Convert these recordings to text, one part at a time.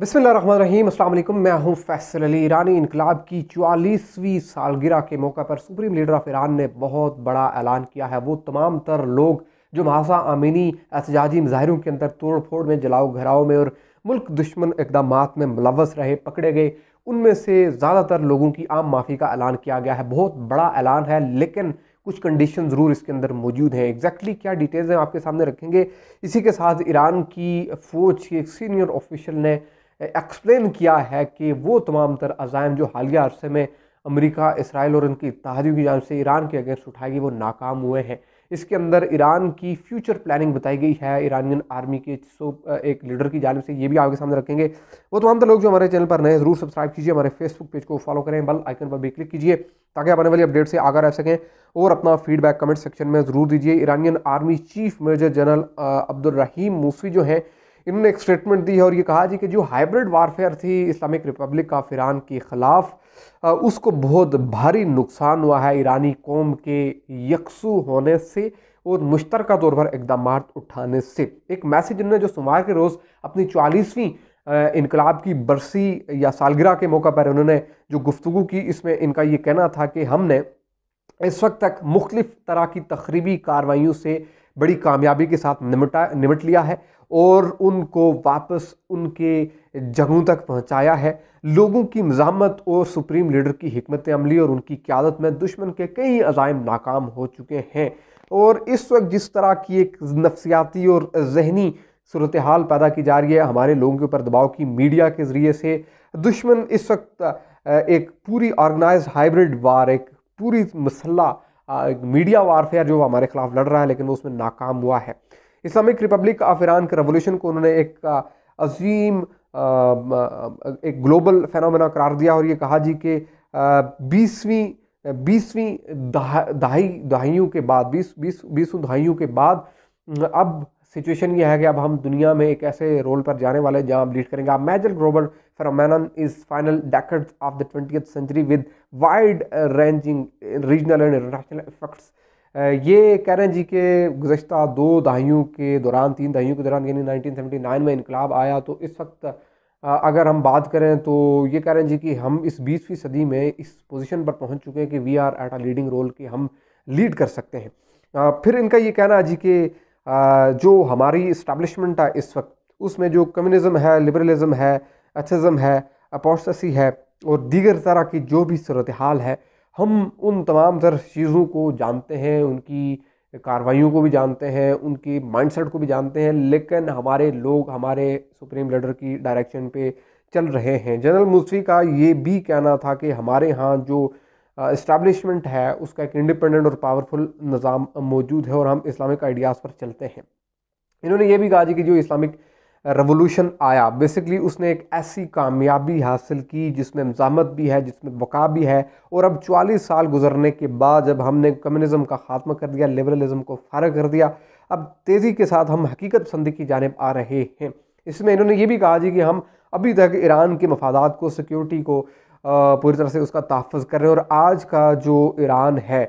बिसमीम मैं हूँ फैसल अली ईरानी इनकलाब की चवालीसवीं सालगिरह के मौका पर सुप्रीम लीडर ऑफ ईरान ने बहुत बड़ा ऐलान किया है वो तमाम तर लोग जो महासा आमीनी एहतजाजी मुजाहरों के अंदर तोड़ फोड़ में जलाओ घराव में और मुल्क दुश्मन इकदाम में मुलवस रहे पकड़े गए उनमें से ज़्यादातर लोगों की आम माफ़ी का ऐलान किया गया है बहुत बड़ा ऐलान है लेकिन कुछ कंडीशन ज़रूर इसके अंदर मौजूद हैं एग्जैक्टली exactly क्या डिटेल्स हैं आपके सामने रखेंगे इसी के साथ ईरान की फ़ौज के एक सीनियर ऑफिशियल ने एक्सप्लेन किया है कि वो तमाम तर अज़ाइम जो हालिया अरसे में अमेरिका इसराइल और उनकी इतिहादियों की जान से ईरान के अगेंस्ट उठाएगी वो नाकाम हुए हैं इसके अंदर ईरान की फ्यूचर प्लानिंग बताई गई है ईरानियन आर्मी के सो एक लीडर की जानब से ये भी आपके सामने रखेंगे वो तमाम तो लोग जो हमारे चैनल पर नए ज़रूर सब्सक्राइब कीजिए हमारे फेसबुक पेज को फॉलो करें बल आइकन पर भी क्लिक कीजिए ताकि आप आने वाली अपडेट से आगा रह सकें और अपना फीडबैक कमेंट सेक्शन में ज़रूर दीजिए Iranian army chief major general Abdulrahim Musi जो हैं इन्होंने एक स्टेटमेंट दी है और ये कहा जी कि जो हाइब्रिड वारफेयर थी इस्लामिक रिपब्लिक ऑफ ईरान के ख़िलाफ़ उसको बहुत भारी नुकसान हुआ है ईरानी कौम के यकसू होने से और मुश्तर तौर पर इकदाम उठाने से एक मैसेज इन्होंने जो सोमवार के रोज़ अपनी चालीसवीं इनकलाब की बरसी या सालगिरह के मौका पर उन्होंने जो गुफ्तु की इसमें इनका ये कहना था कि हमने इस वक्त तक मुख्तफ तरह की तकरीबी कार्रवाई से बड़ी कामयाबी के साथ निमटा निमट लिया है और उनको वापस उनके जगहों तक पहुंचाया है लोगों की मजामत और सुप्रीम लीडर की हमत अमली और उनकी क्यादत में दुश्मन के कई अजायम नाकाम हो चुके हैं और इस वक्त जिस तरह की एक नफसियाती और जहनी सूरत हाल पैदा की जा रही है हमारे लोगों के ऊपर दबाव की मीडिया के ज़रिए से दुश्मन इस वक्त एक पूरी ऑर्गेनाइज हाइब्रिड वार एक पूरी मसल्ला मीडिया वारफेयर जो हमारे खिलाफ लड़ रहा है लेकिन वो उसमें नाकाम हुआ है इस्लामिक रिपब्लिक ऑफ ईरान के रेवोल्यूशन को उन्होंने एक अजीम एक ग्लोबल फेनोमेना करार दिया और ये कहा जी कि बीसवीं बीसवीं दहाई दहाइयों के बाद बीस बीस बीसवीं दहाइयों के बाद अब सिचुएशन ये है कि अब हम दुनिया में एक ऐसे रोल पर जाने वाले हैं जहाँ हम लीड करेंगे आप global global man is final decade of the twenty century with wide ranging regional and international effects ये कह रहे हैं जी के गुज्त दो दहाइयों के दौरान तीन दहाइयों के दौरान यानी 1979 में इनकलाब आया तो इस वक्त uh, अगर हम बात करें तो ये कह रहे हैं जी कि हम इस बीसवीं सदी में इस पोजीशन पर पहुंच चुके हैं कि we are at a leading role कि हम लीड कर सकते हैं uh, फिर इनका ये कहना है जी कि जो हमारी इस्टबलिशमेंट है इस वक्त उसमें जो कम्युनिज्म है लिबरलिज़म है एथिज़म है अपोस्टसी है और दीगर तरह की जो भी सूरत हाल है हम उन तमाम तर चीज़ों को जानते हैं उनकी कार्रवाइयों को भी जानते हैं उनकी माइंडसेट को भी जानते हैं लेकिन हमारे लोग हमारे सुप्रीम लीडर की डायरेक्शन पे चल रहे हैं जनरल मुस्फी का ये भी कहना था कि हमारे यहाँ जो इस्टबलिशमेंट है उसका एक इंडिपेंडेंट और पावरफुल निज़ाम मौजूद है और हम इस्लामिक आइडियाज़ पर चलते हैं इन्होंने ये भी कहा जी कि जो इस्लामिक रेवोल्यूशन आया बेसिकली उसने एक ऐसी कामयाबी हासिल की जिसमें मजामत भी है जिसमें बका भी है और अब चवालीस साल गुजरने के बाद जब हमने कम्युनिज़म का खात्मा कर दिया लिबरलिज़म को फारग कर दिया अब तेज़ी के साथ हम हकीकत पसंदी की जानब आ रहे हैं इसमें इन्होंने ये भी कहा जी कि हम अभी तक ईरान के मफादात को सिक्योरिटी को पूरी तरह से उसका तहफ़ कर रहे हैं और आज का जो ईरान है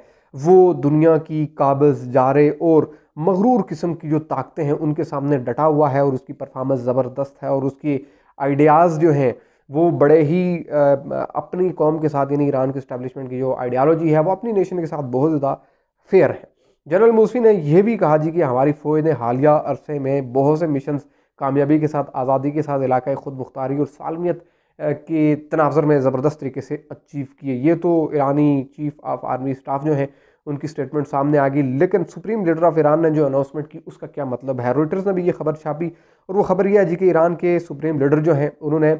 वो दुनिया की काबज़ जारे और मगरूर किस्म की जो ताकतें हैं उनके सामने डटा हुआ है और उसकी परफॉर्मेंस ज़बरदस्त है और उसकी आइडियाज़ जो हैं वो बड़े ही अपनी कौम के साथ यानी ईरान के इस्टेबलिशमेंट की जो आइडियालॉजी है वो अपनी नेशन के साथ बहुत ज़्यादा फेयर है जनरल मूसी ने यह भी कहा जी कि हमारी फ़ौज ने हालिया अरसे में बहुत से मिशन कामयाबी के साथ आज़ादी के साथ इलाक़ खुद मुख्तारी और सालमियत के तनाजर में ज़बरदस्त तरीके से अचीव किए ये तो ईरानी चीफ ऑफ आर्मी स्टाफ जो है उनकी स्टेटमेंट सामने आ गई लेकिन सुप्रीम लीडर ऑफ ईरान ने जो अनाउंसमेंट की उसका क्या मतलब है रोइटर्स ने भी ये खबर छापी और वो खबर यह है जी कि ईरान के सुप्रीम लीडर जो हैं उन्होंने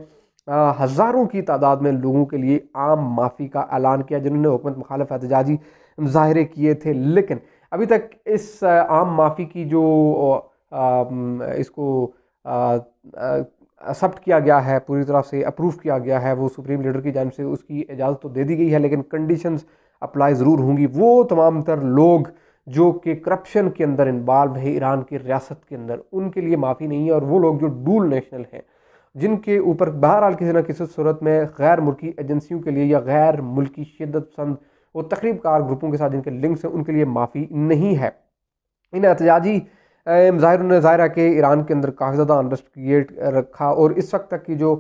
हज़ारों की तादाद में लोगों के लिए आम माफ़ी का ऐलान किया जिन्होंने हुकूमत मुखालफ एहतजाजी मुजाहरे किए थे लेकिन अभी तक इस आम माफ़ी की जो आ, इसको एक्सेप्ट किया गया है पूरी तरह से अप्रूव किया गया है वो सुप्रीम लीडर की जानब से उसकी इजाज़त तो दे दी गई है लेकिन कंडीशंस अप्लाई ज़रूर होंगी वो तमाम तर लोग जो कि करप्शन के अंदर इन्वाल्व है ईरान की रियासत के अंदर उनके लिए माफ़ी नहीं है और वो लोग जो डूल नेशनल हैं जिनके ऊपर बहरहाल किसी न किसी सूरत में गैर मुल्की एजेंसियों के लिए या गैर मुल्की शिदत पसंद वो तकरीबकार कार ग्रुपों के साथ जिनके लिंक्स हैं उनके लिए माफ़ी नहीं है इन एहतजाजी ज़ाहिर ने ज़ाहिर कि ईरान के अंदर काफ़ी ज़्यादा अनरस्ट क्रिएट रखा और इस वक्त तक की जो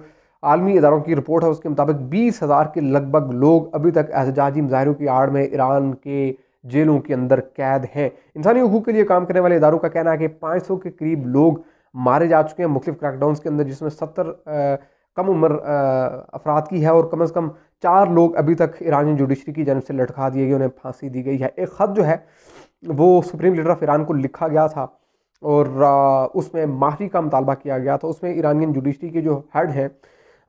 आलमी इदारों की रिपोर्ट है उसके मुताबिक बीस हज़ार के लगभग लोग अभी तक एहतजाजी मुजाहरों की आड़ में ईरान के जेलों के अंदर कैद हैं इंसानी हकूक के लिए काम करने वाले इदारों का कहना है कि पाँच सौ के करीब लोग मारे जा चुके हैं मुख्तफ क्रैकडाउन के अंदर जिसमें सत्तर कम उम्र अफराद की है और कम अज़ कम चार लोग अभी तक ईरानी जुडिशरी की जानब से लटका दिए गए उन्हें फांसी दी गई है एक ख़त जो है वो सुप्रीम लीडर ऑफ ईरान को लिखा गया था और उसमें माफी का मुतालबा किया गया था उसमें ईरानियन जुडिशरी के जो हेड हैं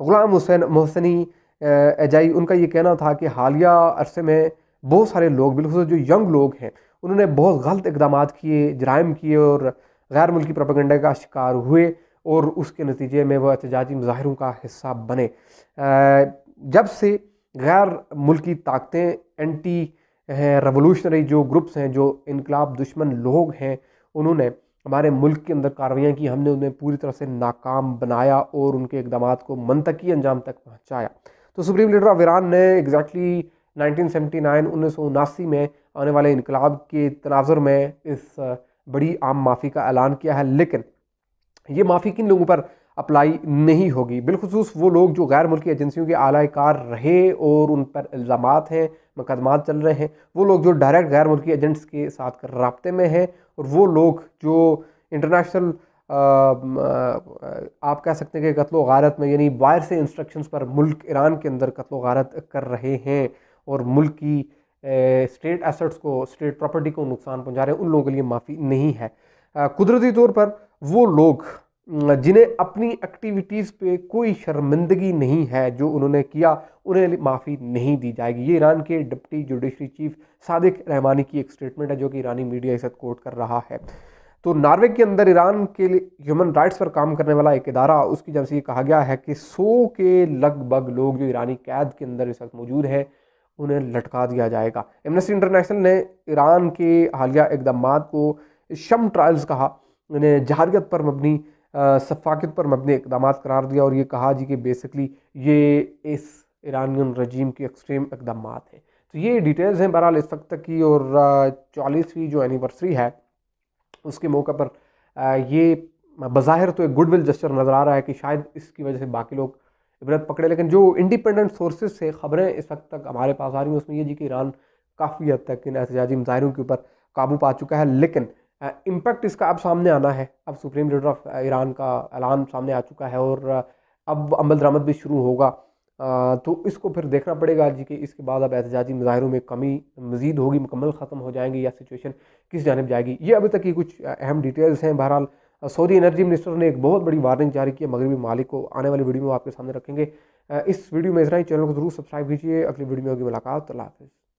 ग़ुलाम हुसैन मोहसनी एजाई उनका ये कहना था कि हालिया अरसे में बहुत सारे लोग बिलखसूस जो यंग लोग हैं उन्होंने बहुत गलत इकदाम किए जराइम किए और गैर मुल्की प्रोपगंडे का शिकार हुए और उसके नतीजे में वह एहतजाजी मुजाहरों का हिस्सा बने जब से गैर मुल्की ताकतें एंटी रेवोल्यूशनरी जो ग्रुप्स हैं जो इनकलाब दुश्मन लोग हैं उन्होंने हमारे मुल्क के अंदर कार्रवाइयाँ की हमने उन्हें पूरी तरह से नाकाम बनाया और उनके इकदाम को मनतकी अंजाम तक पहुँचाया तो सुप्रीम लीडर ऑफ ईरान ने एग्जैक्टली नाइनटीन सेवेंटी नाइन उन्नीस सौ उनासी में आने वाले इनकलाब के तनाजर में इस बड़ी आम माफ़ी का ऐलान किया है लेकिन ये माफ़ी किन लोगों पर अप्लाई नहीं होगी बिलखसूस वो लोग जो गैर मुल्की एजेंसियों के आलाकार रहे और उन पर इल्ज़ाम हैं मुकदमा चल रहे हैं वो लोग जो डायरेक्ट गैर मुल्की एजेंट्स के साथ रबते में हैं और वो लोग जो इंटरनेशनल आप कह सकते हैं कि कत्लो गारत में यानी बाहर से इंस्ट्रक्शंस पर मुल्क ईरान के अंदर कत्लो गारत कर रहे हैं और मुल्क की स्टेट एसेट्स को स्टेट प्रॉपर्टी को नुकसान पहुँचा रहे हैं उन लोगों के लिए माफ़ी नहीं है कुदरती तौर पर वो लोग जिन्हें अपनी एक्टिविटीज़ पे कोई शर्मिंदगी नहीं है जो उन्होंने किया उन्हें माफ़ी नहीं दी जाएगी ये ईरान के deputy judiciary chief Sadiq Rahmani की एक स्टेटमेंट है जो कि ईरानी मीडिया इसे कोट कर रहा है तो नॉर्वे के अंदर ईरान के लिए ह्यूमन राइट्स पर काम करने वाला एक इदारा उसकी जब से ये कहा गया है कि सौ के लगभग लोग जो ईरानी कैद के अंदर इस वक्त मौजूद हैं उन्हें लटका दिया जाएगा एमनेस्टी इंटरनेशनल ने ईरान के हालिया इकदाम को शम ट्रायल्स कहा उन्हें जहारियत पर मबनी शफाकत पर मबन इकदाम करार दिया और ये कहा जी कि बेसिकली ये इस ईरानियन रजीम के एक्सट्रीम इकदाम हैं तो ये डिटेल्स हैं बहरहाल इस वक्त तक की और चालीसवीं जो एनिवर्सरी है उसके मौके पर ये बाहर तो एक गुडविल जस्टर नज़र आ रहा है कि शायद इसकी वजह से बाकी लोग इबरत पकड़े लेकिन जो इंडिपेंडेंट सोर्सेज से ख़बरें इस वक्त तक हमारे पास आ रही हैं उसमें यह जी कि ईरान काफ़ी हद तक इन एहतजाजी मुजाहरों के ऊपर काबू पा चुका है लेकिन इम्पैक्ट इसका अब सामने आना है अब सुप्रीम लीडर ऑफ ईरान का ऐलान सामने आ चुका है और अब अमल दरामद भी शुरू होगा तो इसको फिर देखना पड़ेगा जी कि इसके बाद अब एहतजाजी मुजाहरों में कमी मजीद होगी मुकम्मल ख़त्म हो जाएंगी या सिचुएशन किस जानब जाएगी ये अभी तक की कुछ अहम डिटेल्स हैं बहरहाल सऊदी एनर्जी मिनिस्टर ने एक बहुत बड़ी वार्निंग जारी की है मगरबी मालिक को आने वाली वीडियो में आपके सामने रखेंगे इस वीडियो में इस चैनल को ज़रूर सब्सक्राइब कीजिए अगली वीडियो में होगी मुलाकात अल्लाह हाफिज़